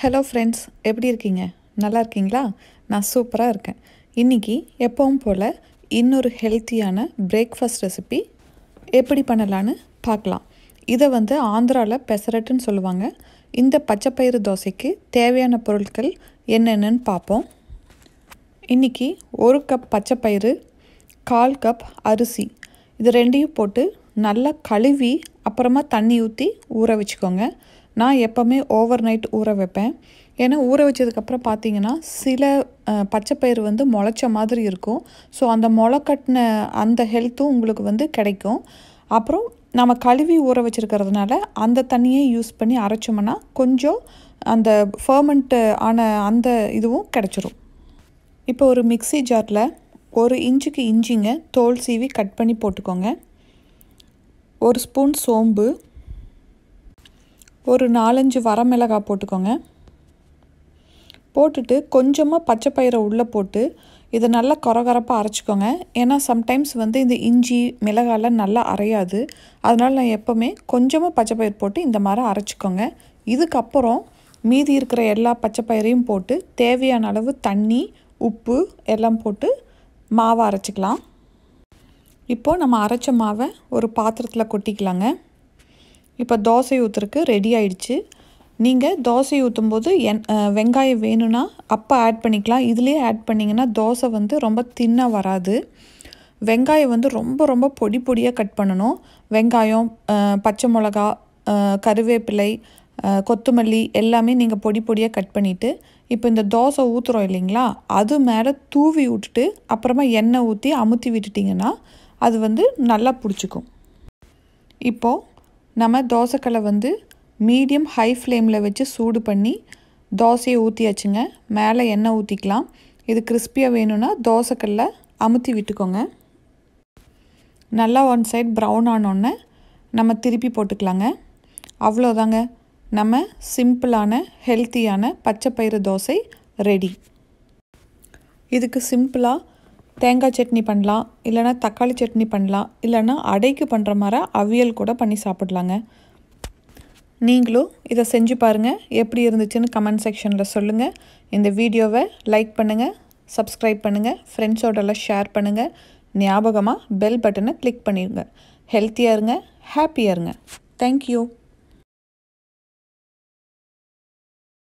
hello friends எப்படி இருக்கீங்க நல்லா இருக்கீங்களா நான் சூப்பராக இருக்கேன் இன்றைக்கி எப்பவும் போல் இன்னொரு ஹெல்த்தியான பிரேக்ஃபாஸ்ட் ரெசிபி எப்படி பண்ணலான்னு பார்க்கலாம் இதை வந்து ஆந்திராவில் பெசரட்டுன்னு சொல்லுவாங்க இந்த பச்சைப்பயிறு தோசைக்கு தேவையான பொருட்கள் என்னென்னு பார்ப்போம் இன்றைக்கி ஒரு கப் பச்சைப்பயிறு கால் கப் அரிசி இது ரெண்டையும் போட்டு நல்லா கழுவி அப்புறமா தண்ணி ஊற்றி ஊற வச்சுக்கோங்க நான் எப்போவுமே ஓவர் நைட் ஊற வைப்பேன் ஏன்னா ஊற வச்சதுக்கப்புறம் பார்த்தீங்கன்னா சில பச்சைப்பயிறு வந்து முளைச்ச மாதிரி இருக்கும் ஸோ அந்த முளைக்கட்டின அந்த ஹெல்த்தும் உங்களுக்கு வந்து கிடைக்கும் அப்புறம் நம்ம கழுவி ஊற வச்சுருக்கிறதுனால அந்த தண்ணியை யூஸ் பண்ணி அரைச்சோம்னா கொஞ்சம் அந்த ஃபர்மெண்ட்டு ஆன அந்த இதுவும் கிடச்சிரும் இப்போ ஒரு மிக்சி ஜாரில் ஒரு இன்ச்சுக்கு இஞ்சிங்க தோல் சீவி கட் பண்ணி போட்டுக்கோங்க ஒரு ஸ்பூன் சோம்பு ஒரு நாலஞ்சு வரமிளகாய் போட்டுக்கோங்க போட்டுட்டு கொஞ்சமாக பச்சை பயிரை உள்ளே போட்டு இதை நல்லா கொரகரப்பாக அரைச்சிக்கோங்க ஏன்னா சம்டைம்ஸ் வந்து இந்த இஞ்சி மிளகாலாம் நல்லா அரையாது அதனால் நான் எப்போவுமே கொஞ்சமாக பச்சை பயிர் போட்டு இந்த மாதிரி அரைச்சிக்கோங்க இதுக்கப்புறம் மீதி இருக்கிற எல்லா பச்சை பயிரையும் போட்டு தேவையான அளவு தண்ணி உப்பு எல்லாம் போட்டு மாவை அரைச்சிக்கலாம் இப்போது நம்ம அரைச்ச மாவை ஒரு பாத்திரத்தில் கொட்டிக்கலாங்க இப்போ தோசை ஊற்றுறக்கு ரெடி ஆயிடுச்சு நீங்கள் தோசை ஊற்றும் போது என் வெங்காயம் வேணும்னா அப்போ ஆட் பண்ணிக்கலாம் இதுலேயே ஆட் பண்ணிங்கன்னா தோசை வந்து ரொம்ப தின்னாக வராது வெங்காயம் வந்து ரொம்ப ரொம்ப பொடி பொடியாக கட் பண்ணணும் வெங்காயம் பச்சை மிளகா கருவேப்பிலை கொத்தமல்லி எல்லாமே நீங்கள் பொடி பொடியாக கட் பண்ணிவிட்டு இப்போ இந்த தோசை ஊற்றுறோம் இல்லைங்களா அது மேலே தூவி விட்டுட்டு அப்புறமா எண்ணெய் ஊற்றி அமுத்தி விட்டுட்டிங்கன்னா அது வந்து நல்லா பிடிச்சிக்கும் இப்போது நம்ம தோசைக்கலை வந்து மீடியம் ஹை ஃப்ளேமில் வச்சு சூடு பண்ணி தோசையை ஊற்றியாச்சுங்க மேலே எண்ணெய் ஊற்றிக்கலாம் இது கிறிஸ்பியாக வேணும்னா தோசைக்கல்ல அமுத்தி விட்டுக்கோங்க நல்லா ஒன் சைட் ப்ரௌன் ஆனோடனே நம்ம திருப்பி போட்டுக்கலாங்க அவ்வளோதாங்க நம்ம சிம்பிளான ஹெல்த்தியான பச்சை பயிறு தோசை ரெடி இதுக்கு சிம்பிளாக தேங்காய் சட்னி பண்ணலாம் இல்லைனா தக்காளி சட்னி பண்ணலாம் இல்லைனா அடைக்கு பண்ணுற மாதிரி அவியல் கூட பண்ணி சாப்பிட்லாங்க நீங்களும் இதை செஞ்சு பாருங்கள் எப்படி இருந்துச்சுன்னு கமெண்ட் செக்ஷனில் சொல்லுங்கள் இந்த வீடியோவை லைக் பண்ணுங்கள் சப்ஸ்கிரைப் பண்ணுங்கள் ஃப்ரெண்ட்ஸோடலாம் ஷேர் பண்ணுங்கள் ஞாபகமாக பெல் பட்டனை கிளிக் பண்ணிடுங்க ஹெல்த்தியாக இருங்க ஹாப்பியாக இருங்க தேங்க்யூ